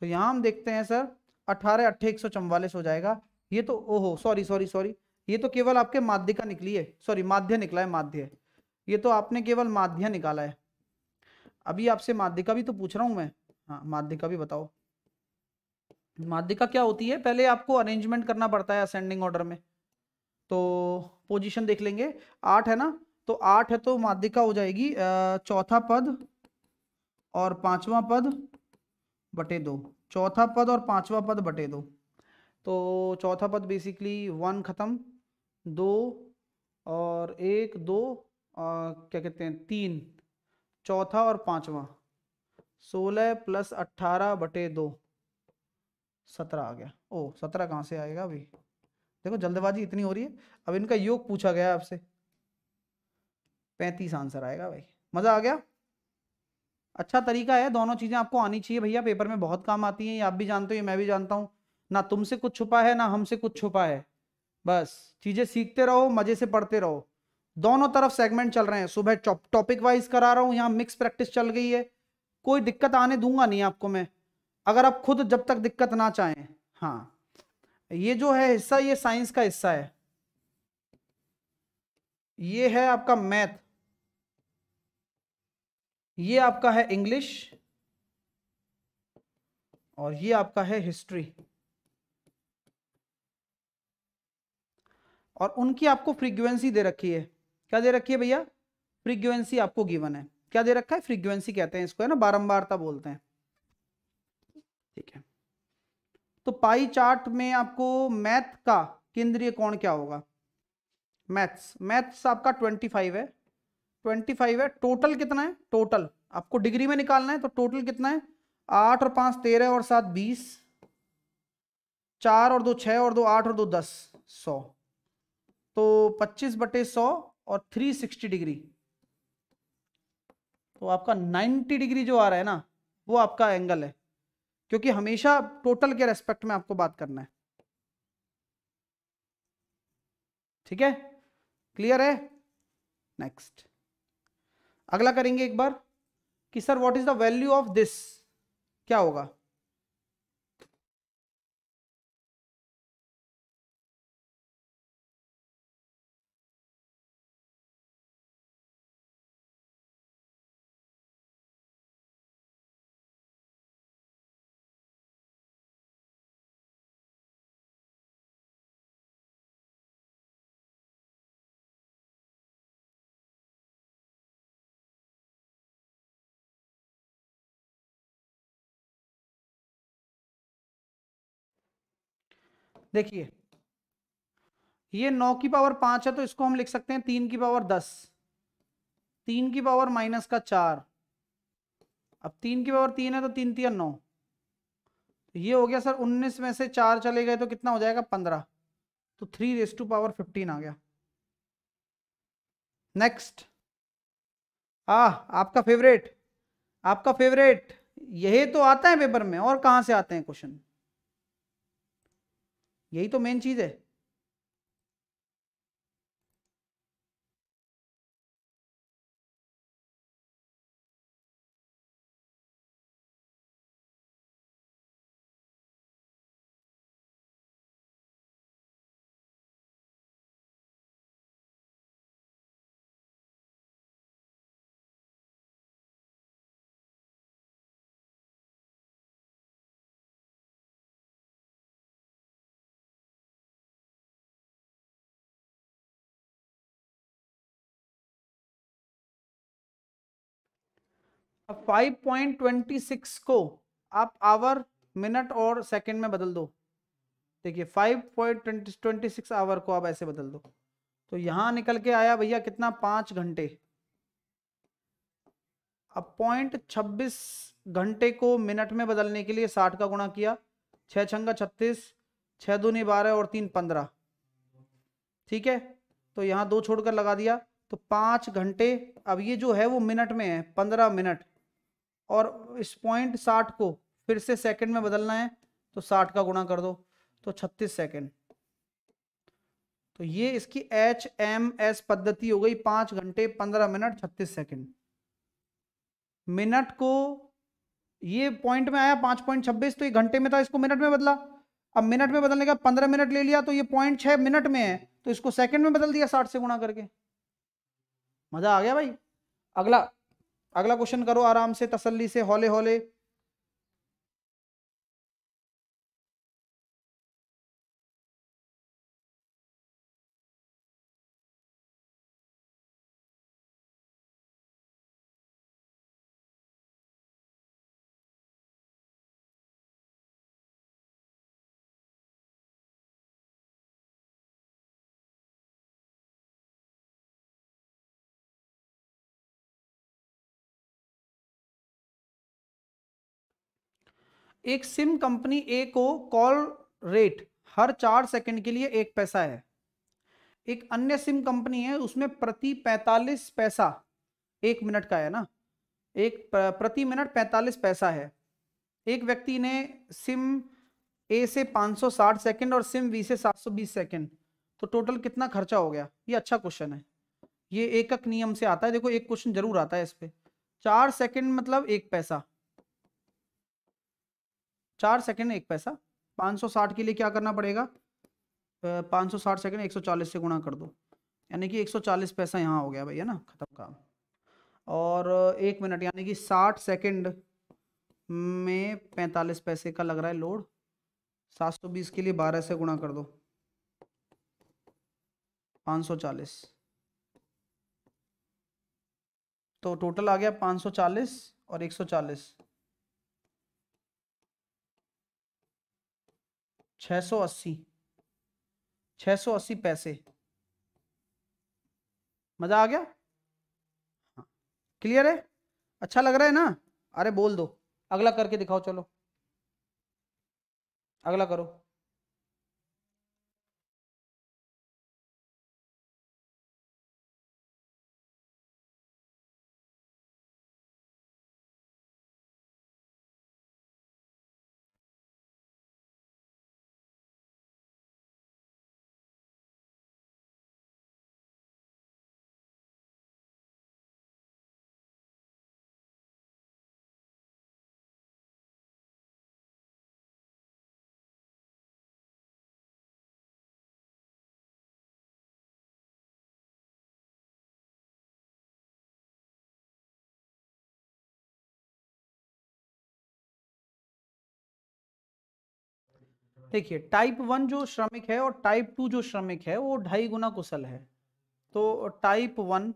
तो यहाँ हम देखते हैं सर अठारह अट्ठे एक सौ चौवालीस हो जाएगा ये तो ओहो सॉरी सॉरी सॉरी ये तो केवल आपके का निकली है सॉरी माध्य निकला है माध्य ये तो आपने केवल माध्य निकाला है अभी आपसे माध्यिका भी तो पूछ रहा हूँ मैं हाँ माध्यिका भी बताओ माध्यिका क्या होती है पहले आपको अरेंजमेंट करना पड़ता है असेंडिंग ऑर्डर में तो पोजीशन देख लेंगे आठ है ना तो आठ है तो माध्यिका हो जाएगी चौथा पद और पांचवा पद बटे दो चौथा पद और पांचवा पद बटे दो तो चौथा पद बेसिकली वन ख़त्म दो और एक दो आ, क्या कहते हैं तीन चौथा और पांचवा सोलह प्लस अट्ठारह बटे दो सत्रह आ गया ओ सत्रह कहाँ से आएगा अभी देखो जल्दबाजी इतनी हो रही है अब इनका योग पूछा गया आपसे पैंतीस आंसर आएगा भाई मज़ा आ गया अच्छा तरीका है दोनों चीज़ें आपको आनी चाहिए भैया पेपर में बहुत काम आती है ये आप भी जानते हो ये मैं भी जानता हूँ ना तुमसे कुछ छुपा है ना हमसे कुछ छुपा है बस चीज़ें सीखते रहो मज़े से पढ़ते रहो दोनों तरफ सेगमेंट चल रहे हैं सुबह टॉपिक वाइज करा रहा हूँ यहाँ मिक्स प्रैक्टिस चल गई है कोई दिक्कत आने दूंगा नहीं आपको मैं अगर आप खुद जब तक दिक्कत ना चाहें हाँ ये जो है हिस्सा ये साइंस का हिस्सा है ये है आपका मैथ ये आपका है इंग्लिश और ये आपका है हिस्ट्री और उनकी आपको फ्रीक्वेंसी दे रखी है क्या दे रखी है भैया फ्रीक्वेंसी आपको गिवन है क्या दे रखा है फ्रीक्वेंसी कहते हैं इसको है ना बारंबारता बोलते हैं ठीक है तो पाई चार्ट में आपको मैथ का केंद्रीय कोण क्या होगा मैथ्स मैथ्स आपका ट्वेंटी फाइव है ट्वेंटी फाइव है टोटल कितना है टोटल आपको डिग्री में निकालना है तो टोटल कितना है आठ और पांच तेरह और सात बीस चार और दो छह और दो आठ और दो दस सौ तो पच्चीस बटे सौ और थ्री सिक्सटी डिग्री तो आपका नाइन्टी डिग्री जो आ रहा है ना वो आपका एंगल है क्योंकि हमेशा टोटल के रेस्पेक्ट में आपको बात करना है ठीक है क्लियर है नेक्स्ट अगला करेंगे एक बार कि sir what is the value of this क्या होगा देखिए ये नौ की पावर पांच है तो इसको हम लिख सकते हैं तीन की पावर दस तीन की पावर माइनस का चार अब तीन की पावर तीन है तो तीन तीन नौ तो ये हो गया सर उन्नीस में से चार चले गए तो कितना हो जाएगा पंद्रह तो three raise two power fifteen आ गया नेक्स्ट आ आपका फेवरेट आपका फेवरेट यही तो आता है पेपर में और कहां से आते हैं क्वेश्चन यही तो मेन चीज़ है 5.26 को आप आवर मिनट और सेकंड में बदल दो देखिए 5.26 आवर को आप ऐसे बदल दो तो यहां निकल के आया भैया कितना पांच घंटे अब पॉइंट छब्बीस घंटे को मिनट में बदलने के लिए साठ का गुणा किया छह छंगा छत्तीस छह दूनी बारह और तीन पंद्रह ठीक है तो यहां दो छोड़कर लगा दिया तो पांच घंटे अब ये जो है वो मिनट में है पंद्रह मिनट और इस पॉइंट साठ को फिर से सेकंड में बदलना है तो साठ का गुणा कर दो तो छत्तीस सेकंड तो ये इसकी एच एम एस पद्धति हो गई पांच घंटे पंद्रह मिनट छत्तीस सेकंड मिनट को ये पॉइंट में आया पांच पॉइंट छब्बीस तो ये घंटे में था इसको मिनट में बदला अब मिनट में बदलने का पंद्रह मिनट ले लिया तो ये पॉइंट छह मिनट में है तो इसको सेकंड में बदल दिया साठ से गुणा करके मजा आ गया भाई अगला अगला क्वेश्चन करो आराम से तसल्ली से हौले हौले एक सिम कंपनी ए को कॉल रेट हर चार सेकंड के लिए एक पैसा है एक अन्य सिम कंपनी है उसमें प्रति पैतालीस पैसा एक मिनट का है ना एक प्रति मिनट पैंतालीस पैसा है एक व्यक्ति ने सिम ए से 560 सेकंड और सिम बी से 720 सेकंड तो टोटल कितना खर्चा हो गया ये अच्छा क्वेश्चन है ये एकक नियम से आता है देखो एक क्वेश्चन जरूर आता है इस पर चार सेकंड मतलब एक पैसा चार सेकेंड एक पैसा 560 के लिए क्या करना पड़ेगा 560 सेकंड 140 से गुणा कर दो यानी कि 140 पैसा यहाँ हो गया भैया ना खत्म काम और एक मिनट यानी कि 60 सेकंड में 45 पैसे का लग रहा है लोड 720 के लिए 12 से गुणा कर दो 540 तो टोटल आ गया 540 और 140 छह सौ अस्सी छह सौ अस्सी पैसे मजा आ गया क्लियर हाँ। है अच्छा लग रहा है ना अरे बोल दो अगला करके दिखाओ चलो अगला करो देखिए टाइप वन जो श्रमिक है और टाइप टू जो श्रमिक है वो ढाई गुना कुशल है तो टाइप वन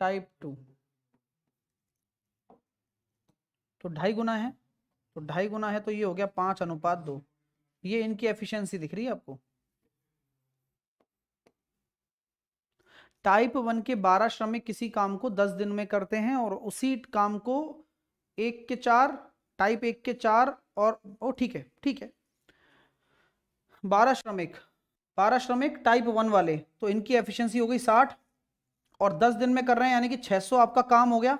टाइप टू तो ढाई गुना है तो ढाई गुना है तो ये हो गया पांच अनुपात दो ये इनकी एफिशिएंसी दिख रही है आपको टाइप वन के बारह श्रमिक किसी काम को दस दिन में करते हैं और उसी काम को एक के चार टाइप एक के चार और ओ ठीक है ठीक है बारह श्रमिक बारह श्रमिक टाइप वन वाले तो इनकी एफिशिएंसी हो गई साठ और दस दिन में कर रहे हैं यानी कि छह सौ आपका काम हो गया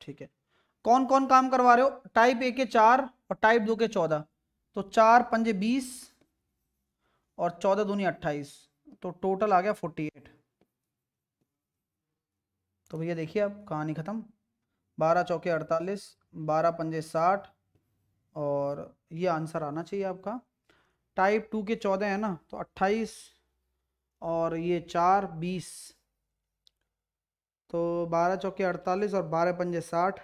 ठीक है कौन कौन काम करवा रहे हो टाइप ए के चार और टाइप दो के चौदह तो चार पंजे बीस और चौदह दूनी अट्ठाईस तो टोटल आ गया फोर्टी एट तो भैया देखिए अब कहानी खत्म बारह चौके अड़तालीस बारह पंजे साठ और ये आंसर आना चाहिए आपका टाइप टू के चौदह है ना तो अट्ठाईस और ये चार बीस तो बारह चौके अड़तालीस और बारह पंजे साठ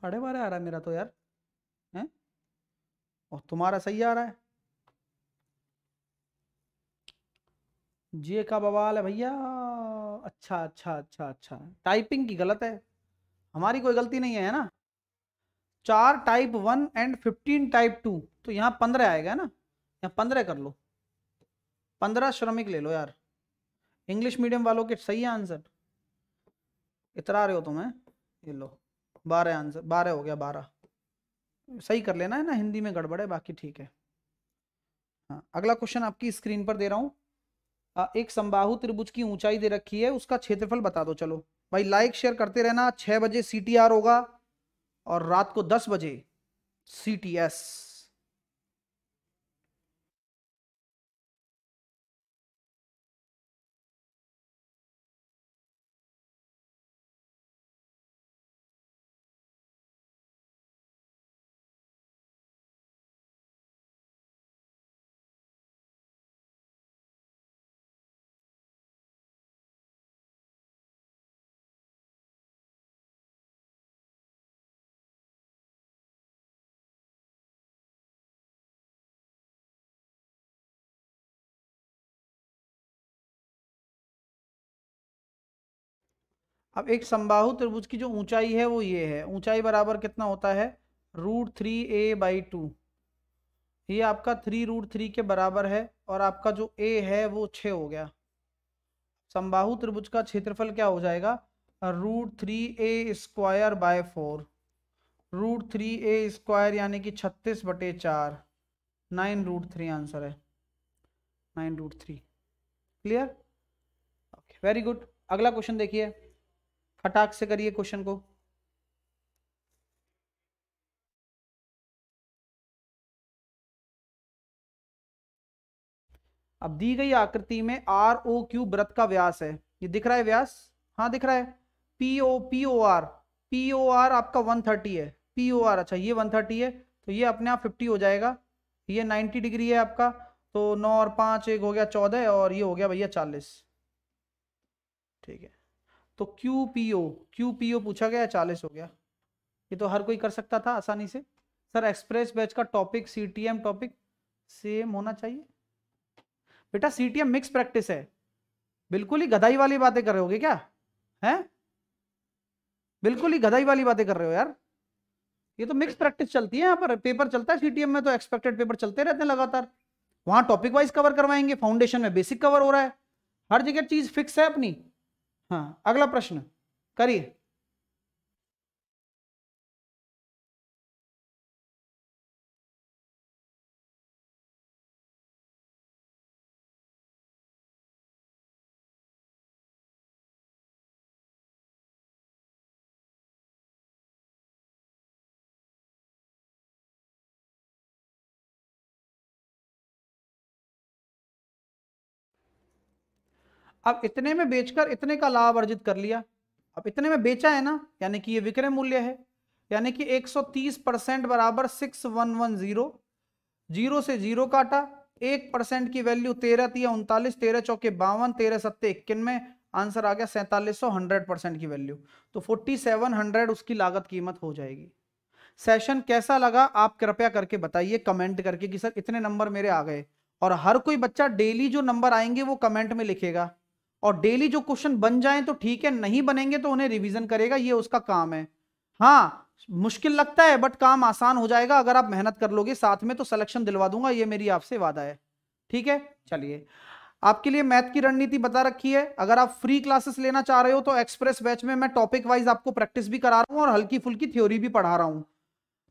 साढ़े बारह आ रहा है मेरा तो यार हैं और तुम्हारा सही आ रहा है जे का बवाल है भैया अच्छा अच्छा अच्छा अच्छा टाइपिंग की गलत है हमारी कोई गलती नहीं है ना चार type one and fifteen type two तो यहाँ पंद्रह आएगा ना यहाँ पंद्रह कर लो पंद्रह श्रमिक ले लो यार इंग्लिश मीडियम वालों के सही है आंसर इतरा रहे हो तुम्हें ये लो बारह आंसर बारह हो गया बारह सही कर लेना है ना हिंदी में गड़बड़ है बाकी ठीक है हाँ अगला क्वेश्चन आपकी स्क्रीन पर दे रहा हूँ एक संबाहु त्रिभुज की ऊंचाई दे रखी है उसका क्षेत्रफल बता दो चलो भाई लाइक शेयर करते रहना छह बजे सी होगा और रात को दस बजे सी टी एस अब एक संबाहु त्रिभुज की जो ऊंचाई है वो ये है ऊंचाई बराबर कितना होता है root three a by two ये आपका थ्री रूट थ्री के बराबर है और आपका जो ए है वो छ हो गया संबाहु त्रिभुज का क्षेत्रफल क्या हो जाएगा root three a square by four root three a square यानी कि छत्तीस बटे चार नाइन रूट थ्री आंसर है nine root three clear okay very good अगला क्वेश्चन देखिए फटाक से करिए क्वेश्चन को अब दी गई आकृति में आर ओ क्यू व्रत का व्यास है ये दिख रहा है व्यास हाँ दिख रहा है P O P O R P O R आपका वन थर्टी है पी ओ आर अच्छा ये वन थर्टी है तो ये अपने आप फिफ्टी हो जाएगा ये नाइन्टी डिग्री है आपका तो नौ और पाँच एक हो गया चौदह और ये हो गया भैया चालीस ठीक है तो Q P O Q P O पूछा गया चालीस हो गया ये तो हर कोई कर सकता था आसानी से सर एक्सप्रेस बैच का topic C T M topic same होना चाहिए बेटा C T M mix practice है बिल्कुल ही गधाई वाली बातें कर रहे होगे क्या हैं बिल्कुल ही गधाई वाली बातें कर रहे हो यार ये तो मिक्स प्रैक्टिस चलती है यहाँ पर पेपर चलता है सीटीएम में तो एक्सपेक्टेड पेपर चलते रहते हैं लगातार वहां टॉपिक वाइज कवर करवाएंगे फाउंडेशन में बेसिक कवर हो रहा है हर जगह चीज फिक्स है अपनी हाँ अगला प्रश्न करिए अब इतने में बेचकर इतने का लाभ अर्जित कर लिया अब इतने में बेचा है ना यानी कि ये विक्रय मूल्य है यानी कि 130 परसेंट बराबर six one one zero zero से जीरो काटा एक परसेंट की वैल्यू तेरह तीन उनतालीस तेरह चौके बावन तेरह सत्ते इक्यानवे आंसर आ गया सैंतालीस सौ हंड्रेड परसेंट की वैल्यू तो फोर्टी सेवन हंड्रेड उसकी लागत कीमत हो जाएगी सेशन कैसा लगा आप कृपया करके बताइए कमेंट करके कि सर इतने नंबर मेरे आ गए और हर कोई बच्चा डेली जो नंबर आएंगे वो कमेंट में लिखेगा और डेली जो क्वेश्चन बन जाए तो ठीक है नहीं बनेंगे तो उन्हें रिविजन करेगा ये उसका काम है हाँ मुश्किल लगता है बट काम आसान हो जाएगा अगर आप मेहनत कर लोगे साथ में तो सिलेक्शन दिलवा दूंगा ये मेरी आपसे वादा है ठीक है चलिए आपके लिए मैथ की रणनीति बता रखी है अगर आप फ्री क्लासेस लेना चाह रहे हो तो एक्सप्रेस बैच में मैं टॉपिक वाइज आपको प्रैक्टिस भी करा रहा हूँ और हल्की फुल्की थ्योरी भी पढ़ा रहा हूँ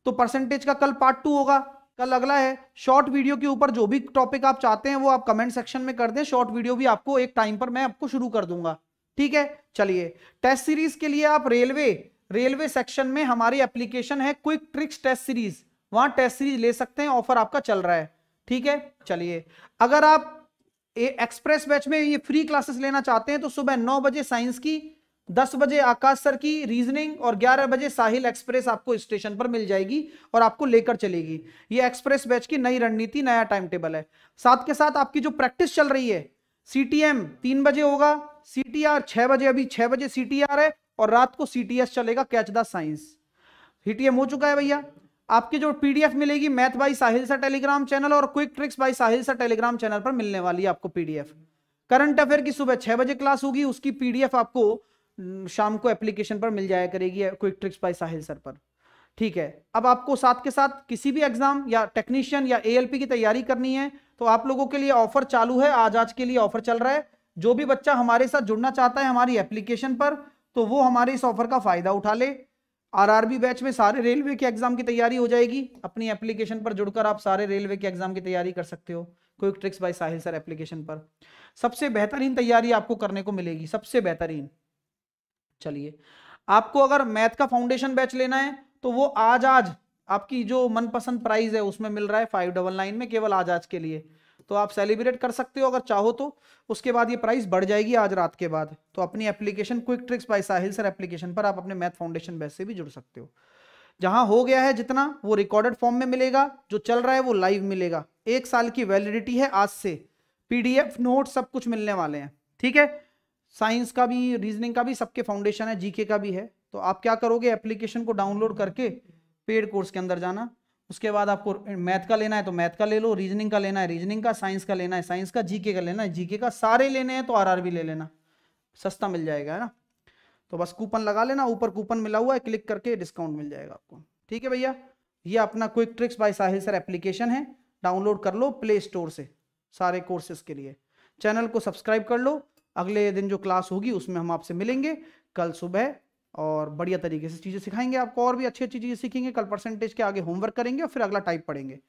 तो परसेंटेज का कल पार्ट टू होगा कल अगला है शॉर्ट वीडियो के ऊपर जो भी टॉपिक आप चाहते हैं वो आप कमेंट सेक्शन में कर दें शॉर्ट वीडियो भी आपको एक टाइम पर मैं आपको शुरू कर दूंगा ठीक है चलिए टेस्ट सीरीज के लिए आप रेलवे रेलवे सेक्शन में हमारी एप्लीकेशन है क्विक ट्रिक्स टेस्ट सीरीज वहां टेस्ट सीरीज ले सकते हैं ऑफर आपका चल रहा है ठीक है चलिए अगर आप एक्सप्रेस बैच में ये फ्री क्लासेस लेना चाहते हैं तो सुबह नौ बजे साइंस की दस बजे आकाश सर की रीजनिंग और ग्यारह बजे साहिल एक्सप्रेस आपको स्टेशन पर मिल जाएगी और आपको लेकर चलेगी ये एक्सप्रेस बैच की नई रणनीति नया टाइम टेबल है साथ के साथ आपकी जो प्रैक्टिस चल रही है सी टी एम तीन बजे होगा सी टी आर छह बजे अभी छह बजे सी टी आर है और रात को सी टी एस चलेगा catch the science C T M हो चुका है भैया आपकी जो पीडीएफ मिलेगी math by Sahil sir Telegram channel और quick tricks by Sahil sir Telegram channel पर मिलने वाली है आपको पीडीएफ करंट अफेयर की सुबह छह बजे क्लास होगी उसकी पीडीएफ आपको हम्म, शाम को एप्लीकेशन पर मिल जाया करेगी quick tricks by Sahil sir पर ठीक है अब आपको साथ के साथ किसी भी एग्जाम या टेक्नीशियन या एएलपी की तैयारी करनी है तो आप लोगों के लिए ऑफर चालू है आज आज के लिए ऑफर चल रहा है जो भी बच्चा हमारे साथ जुड़ना चाहता है हमारी एप्लीकेशन पर तो वो हमारे इस ऑफर का फायदा उठा ले आरआरबी बैच में सारे रेलवे के एग्जाम की तैयारी हो जाएगी अपनी एप्लीकेशन पर जुड़कर आप सारे रेलवे के एग्जाम की तैयारी कर सकते हो quick tricks by Sahil sir application पर सबसे बेहतरीन तैयारी आपको करने को मिलेगी सबसे बेहतरीन चलिए आपको अगर मैथ का फाउंडेशन बैच लेना है तो वो आज आज आपकी जो मनपसंद प्राइस है उसमें मिल रहा है फाइव डबल नाइन में केवल आज आज के लिए तो आप सेलिब्रेट कर सकते हो अगर चाहो तो उसके बाद ये प्राइस बढ़ जाएगी आज रात के बाद तो अपनी application quick tricks by Sahil sir application पर आप अपने मैथ फाउंडेशन बैच से भी जुड़ सकते हो जहां हो गया है जितना वो रिकॉर्डेड फॉर्म में मिलेगा जो चल रहा है वो लाइव मिलेगा एक साल की वैलिडिटी है आज से पीडीएफ नोट सब कुछ मिलने वाले हैं ठीक है साइंस का भी रीजनिंग का भी सबके फाउंडेशन है जीके का भी है तो आप क्या करोगे एप्लीकेशन को डाउनलोड करके पेड कोर्स के अंदर जाना उसके बाद आपको मैथ का लेना है तो मैथ का ले लो रीजनिंग का लेना है रीजनिंग का साइंस का लेना है साइंस का जीके का लेना है जीके का सारे लेने हैं तो आरआरबी ले लेना सस्ता मिल जाएगा है ना तो बस कूपन लगा लेना ऊपर कूपन मिला हुआ है क्लिक करके डिस्काउंट मिल जाएगा आपको ठीक है भैया ये अपना quick tricks by Sahil sir application है डाउनलोड कर लो प्ले स्टोर से सारे कोर्सेज के लिए चैनल को सब्सक्राइब कर लो अगले दिन जो क्लास होगी उसमें हम आपसे मिलेंगे कल सुबह और बढ़िया तरीके से चीज़ें सिखाएंगे आपको और भी अच्छी अच्छी चीज़ें सीखेंगे कल परसेंटेज के आगे होमवर्क करेंगे और फिर अगला टाइप पढ़ेंगे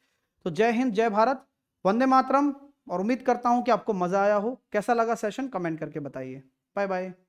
तो जय हिंद जय भारत वंदे मातरम और उम्मीद करता हूँ कि आपको मज़ा आया हो कैसा लगा सेशन कमेंट करके बताइए बाय बाय